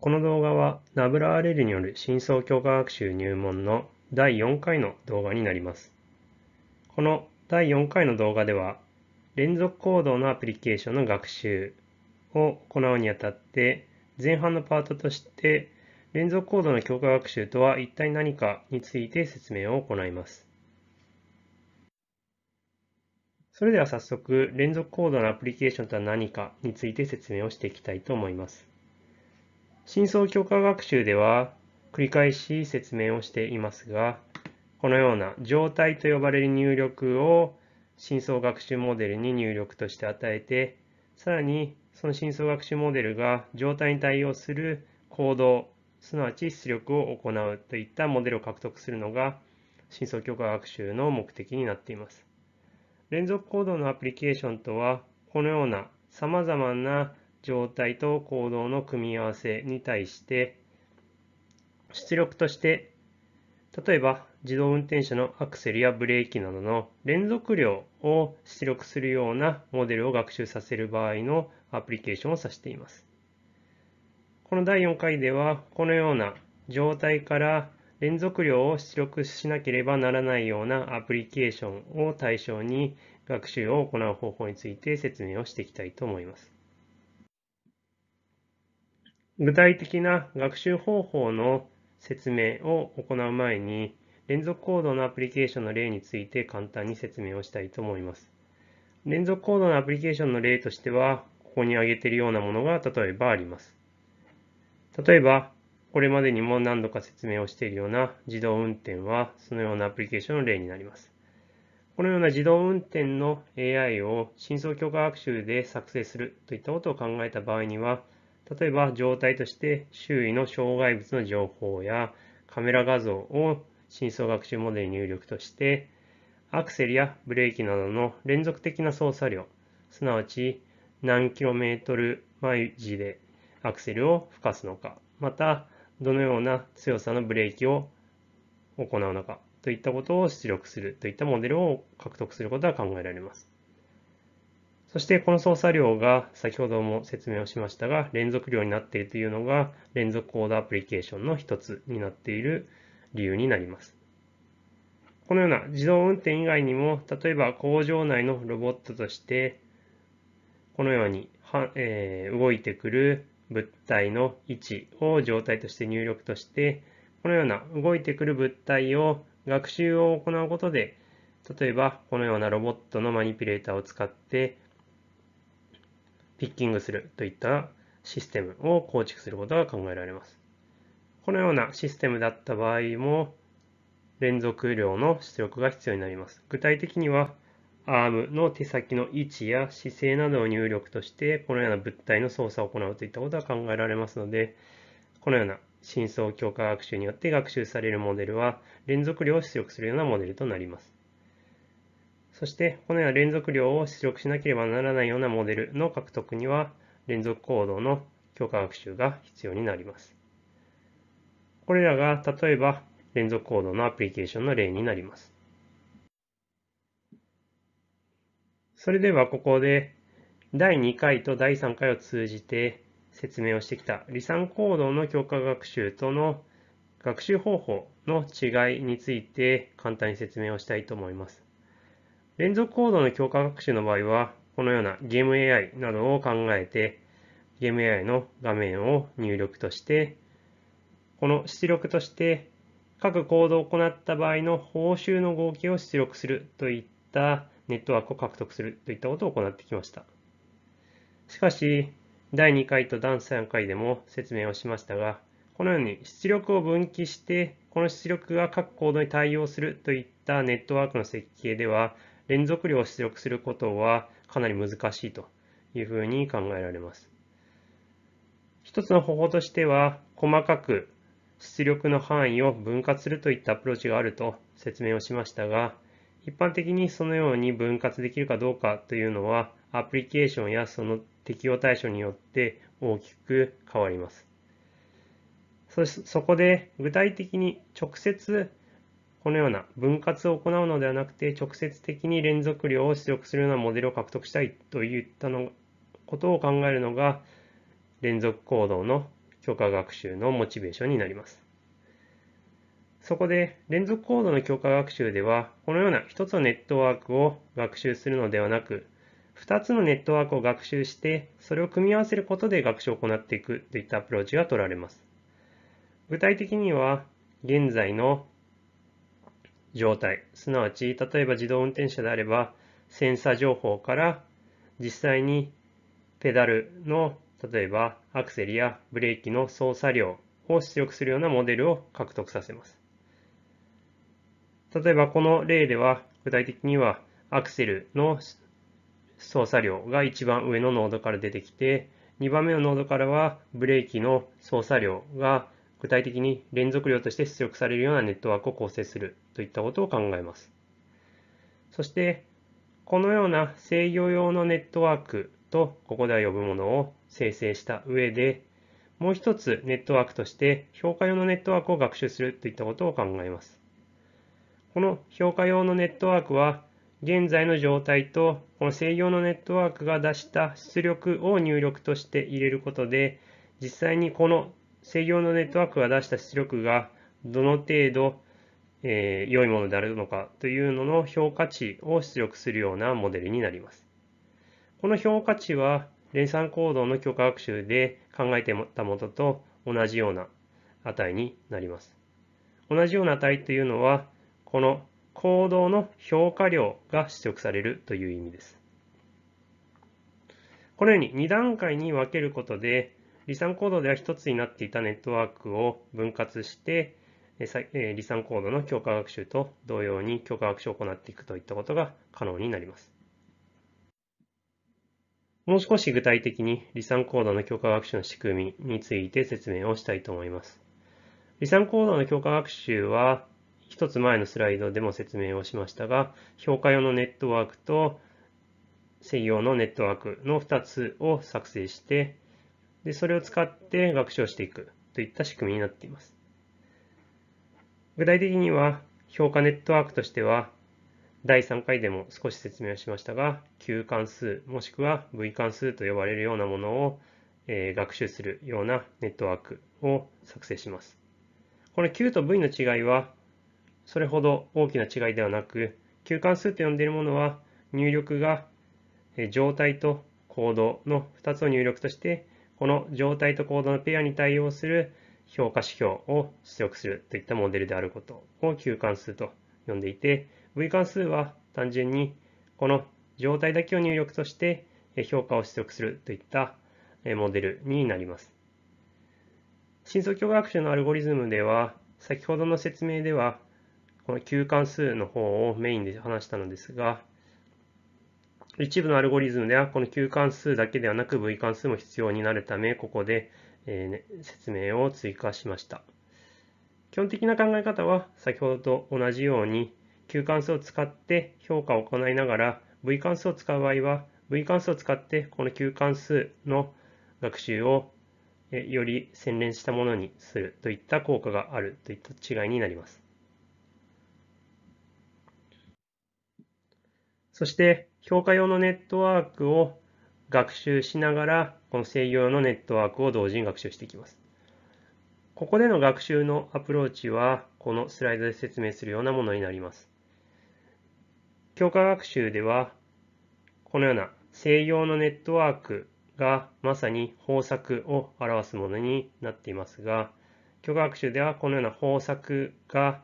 この動画はア r l による深層強化学習入門の第4回の動画になります。この第4回の動画では、連続行動のアプリケーションの学習を行うにあたって、前半のパートとして、連続行動の強化学習とは一体何かについて説明を行います。それでは早速、連続行動のアプリケーションとは何かについて説明をしていきたいと思います。深層強化学習では繰り返し説明をしていますが、このような状態と呼ばれる入力を深層学習モデルに入力として与えて、さらにその深層学習モデルが状態に対応する行動、すなわち出力を行うといったモデルを獲得するのが深層強化学習の目的になっています。連続行動のアプリケーションとは、このような様々な状態と行動の組み合わせに対して出力として例えば自動運転車のアクセルやブレーキなどの連続量を出力するようなモデルを学習させる場合のアプリケーションを指しています。この第4回ではこのような状態から連続量を出力しなければならないようなアプリケーションを対象に学習を行う方法について説明をしていきたいと思います。具体的な学習方法の説明を行う前に、連続コードのアプリケーションの例について簡単に説明をしたいと思います。連続コードのアプリケーションの例としては、ここに挙げているようなものが例えばあります。例えば、これまでにも何度か説明をしているような自動運転は、そのようなアプリケーションの例になります。このような自動運転の AI を深層強化学習で作成するといったことを考えた場合には、例えば状態として周囲の障害物の情報やカメラ画像を深層学習モデルに入力としてアクセルやブレーキなどの連続的な操作量すなわち何キロメートル毎時でアクセルを吹かすのかまたどのような強さのブレーキを行うのかといったことを出力するといったモデルを獲得することが考えられます。そしてこの操作量が先ほども説明をしましたが、連続量になっているというのが、連続コードアプリケーションの一つになっている理由になります。このような自動運転以外にも、例えば工場内のロボットとして、このようには、えー、動いてくる物体の位置を状態として入力として、このような動いてくる物体を学習を行うことで、例えばこのようなロボットのマニピュレーターを使ってピッキングするといったシステムを構築することが考えられます。このようなシステムだった場合も、連続量の出力が必要になります。具体的には、アームの手先の位置や姿勢などを入力として、このような物体の操作を行うといったことが考えられますので、このような深層強化学習によって学習されるモデルは、連続量を出力するようなモデルとなります。そして、このような連続量を出力しなければならないようなモデルの獲得には、連続行動の強化学習が必要になります。これらが、例えば、連続行動のアプリケーションの例になります。それでは、ここで、第2回と第3回を通じて説明をしてきた、離散行動の強化学習との学習方法の違いについて簡単に説明をしたいと思います。連続行動の強化学習の場合は、このようなゲーム AI などを考えて、ゲーム AI の画面を入力として、この出力として、各行動を行った場合の報酬の合計を出力するといったネットワークを獲得するといったことを行ってきました。しかし、第2回と第3回でも説明をしましたが、このように出力を分岐して、この出力が各行動に対応するといったネットワークの設計では、連続量を出力することはかなり難しいというふうに考えられます。一つの方法としては、細かく出力の範囲を分割するといったアプローチがあると説明をしましたが、一般的にそのように分割できるかどうかというのは、アプリケーションやその適用対象によって大きく変わります。そこで具体的に直接このような分割を行うのではなくて、直接的に連続量を出力するようなモデルを獲得したいといったのことを考えるのが、連続行動の強化学習のモチベーションになります。そこで、連続行動の強化学習では、このような一つのネットワークを学習するのではなく、二つのネットワークを学習して、それを組み合わせることで学習を行っていくといったアプローチが取られます。具体的には、現在の状態、すなわち、例えば自動運転車であれば、センサ情報から実際にペダルの、例えばアクセルやブレーキの操作量を出力するようなモデルを獲得させます。例えばこの例では、具体的にはアクセルの操作量が一番上のノードから出てきて、2番目のノードからはブレーキの操作量が具体的に連続量として出力されるようなネットワークを構成するといったことを考えます。そして、このような制御用のネットワークとここでは呼ぶものを生成した上で、もう一つネットワークとして評価用のネットワークを学習するといったことを考えます。この評価用のネットワークは、現在の状態とこの制御用のネットワークが出した出力を入力として入れることで、実際にこの制御のネットワークが出した出力がどの程度、えー、良いものであるのかというのの評価値を出力するようなモデルになります。この評価値は連算行動の許可学習で考えてたものと同じような値になります。同じような値というのは、この行動の評価量が出力されるという意味です。このように2段階に分けることで、離散コードでは1つになっていたネットワークを分割して、離散コードの強化学習と同様に強化学習を行っていくといったことが可能になります。もう少し具体的に離散コードの強化学習の仕組みについて説明をしたいと思います。離散コードの強化学習は、1つ前のスライドでも説明をしましたが、評価用のネットワークと専用のネットワークの2つを作成して、で、それを使って学習をしていくといった仕組みになっています。具体的には、評価ネットワークとしては、第3回でも少し説明をしましたが、Q 関数もしくは V 関数と呼ばれるようなものを、え学習するようなネットワークを作成します。この Q と V の違いは、それほど大きな違いではなく、Q 関数と呼んでいるものは、入力が状態と行動の2つを入力としてこの状態と行動のペアに対応する評価指標を出力するといったモデルであることを Q 関数と呼んでいて V 関数は単純にこの状態だけを入力として評価を出力するといったモデルになります。深層強学習のアルゴリズムでは先ほどの説明ではこの Q 関数の方をメインで話したのですが一部のアルゴリズムでは、この Q 関数だけではなく V 関数も必要になるため、ここで、説明を追加しました。基本的な考え方は、先ほどと同じように、Q 関数を使って評価を行いながら、V 関数を使う場合は、V 関数を使ってこの Q 関数の学習をより洗練したものにするといった効果があるといった違いになります。そして、評価用のネットワークを学習しながら、この制御用のネットワークを同時に学習していきます。ここでの学習のアプローチは、このスライドで説明するようなものになります。強化学習では、このような制御のネットワークがまさに方策を表すものになっていますが、強化学習ではこのような方策が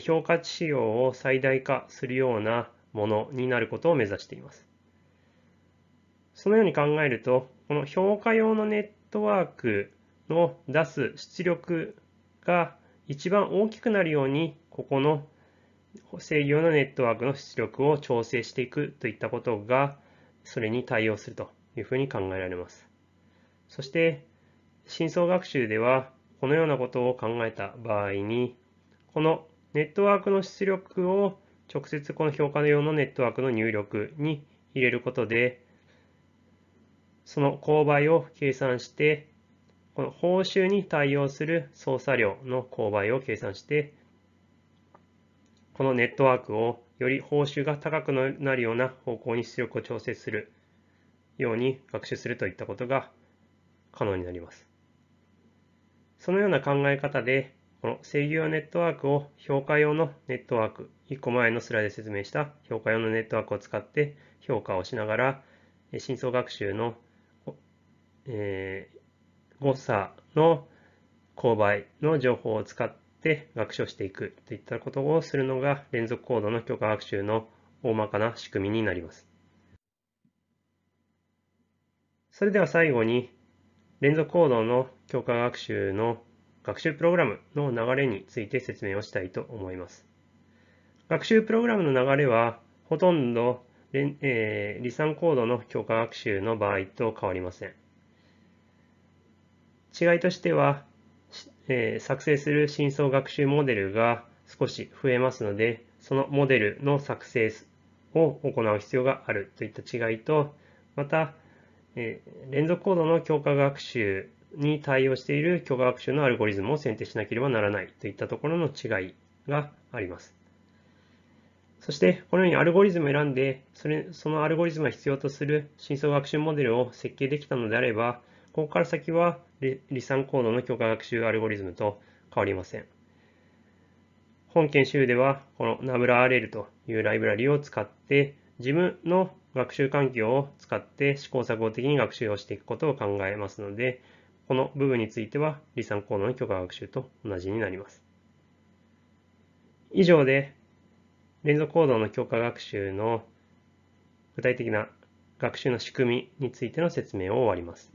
評価値仕様を最大化するようなものになることを目指しています。そのように考えると、この評価用のネットワークの出す出力が一番大きくなるように、ここの制御用のネットワークの出力を調整していくといったことが、それに対応するというふうに考えられます。そして、深層学習では、このようなことを考えた場合に、このネットワークの出力を直接この評価用のネットワークの入力に入れることで、その勾配を計算して、この報酬に対応する操作量の勾配を計算して、このネットワークをより報酬が高くなるような方向に出力を調整するように学習するといったことが可能になります。そのような考え方で、この制御用ネットワークを評価用のネットワーク1個前のスライドで説明した評価用のネットワークを使って評価をしながら、深層学習の、えー、誤差の勾配の情報を使って学習していくといったことをするのが連続行動の強化学習の大まかな仕組みになります。それでは最後に連続行動の強化学習の学習プログラムの流れについて説明をしたいと思います。学習プログラムの流れは、ほとんど、えー、離散コードの強化学習の場合と変わりません。違いとしては、えー、作成する真相学習モデルが少し増えますので、そのモデルの作成を行う必要があるといった違いと、また、えー、連続コードの強化学習に対応している強化学習のアルゴリズムを選定しなければならないといったところの違いがあります。そして、このようにアルゴリズムを選んで、それそのアルゴリズムが必要とする深層学習モデルを設計できたのであれば、ここから先は離散行動の強化学習アルゴリズムと変わりません。本研修では、この NablaRL というライブラリを使って、自分の学習環境を使って試行錯誤的に学習をしていくことを考えますので、この部分については離散行動の強化学習と同じになります。以上で連続行動の強化学習の具体的な学習の仕組みについての説明を終わります。